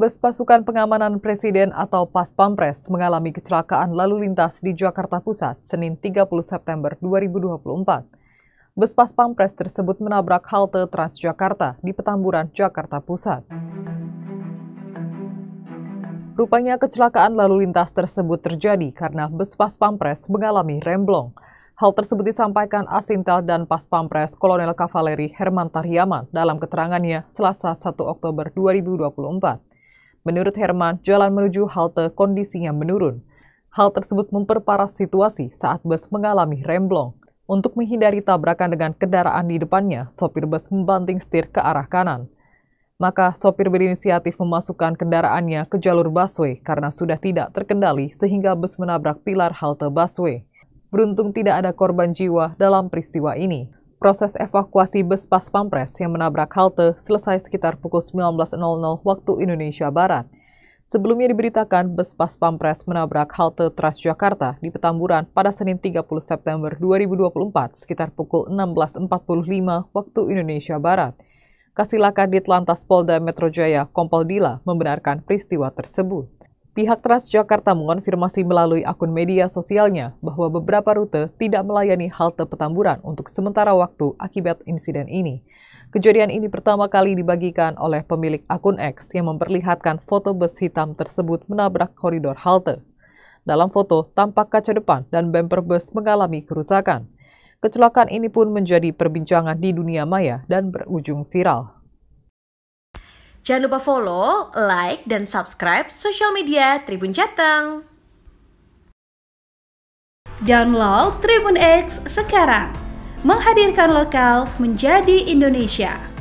Bus Pasukan Pengamanan Presiden atau Pas Pampres mengalami kecelakaan lalu lintas di Jakarta Pusat Senin 30 September 2024. Bus Pas Pampres tersebut menabrak halte Transjakarta di Petamburan, Jakarta Pusat. Rupanya kecelakaan lalu lintas tersebut terjadi karena bus Pas Pampres mengalami remblong. Hal tersebut disampaikan Asintel dan Pas Pampres Kolonel Kavaleri Herman Taryaman dalam keterangannya Selasa 1 Oktober 2024. Menurut Herman, jalan menuju halte kondisinya menurun. Hal tersebut memperparah situasi saat bus mengalami remblong. Untuk menghindari tabrakan dengan kendaraan di depannya, sopir bus membanting setir ke arah kanan. Maka sopir berinisiatif memasukkan kendaraannya ke jalur busway karena sudah tidak terkendali sehingga bus menabrak pilar halte busway. Beruntung tidak ada korban jiwa dalam peristiwa ini. Proses evakuasi bus pas pampres yang menabrak halte selesai sekitar pukul 19.00 waktu Indonesia Barat. Sebelumnya diberitakan bus pas pampres menabrak halte Transjakarta di Petamburan pada Senin 30 September 2024 sekitar pukul 16.45 waktu Indonesia Barat. Kasilakan di Telantas Polda Metro Jaya, Kompol Dila, membenarkan peristiwa tersebut. Pihak Transjakarta mengonfirmasi melalui akun media sosialnya bahwa beberapa rute tidak melayani halte Petamburan untuk sementara waktu akibat insiden ini. Kejadian ini pertama kali dibagikan oleh pemilik akun X yang memperlihatkan foto bus hitam tersebut menabrak koridor halte. Dalam foto, tampak kaca depan dan bemper bus mengalami kerusakan. Kecelakaan ini pun menjadi perbincangan di dunia maya dan berujung viral. Jangan lupa follow, like, dan subscribe social media Tribun Jateng. Download Tribun X sekarang. Menghadirkan lokal menjadi Indonesia.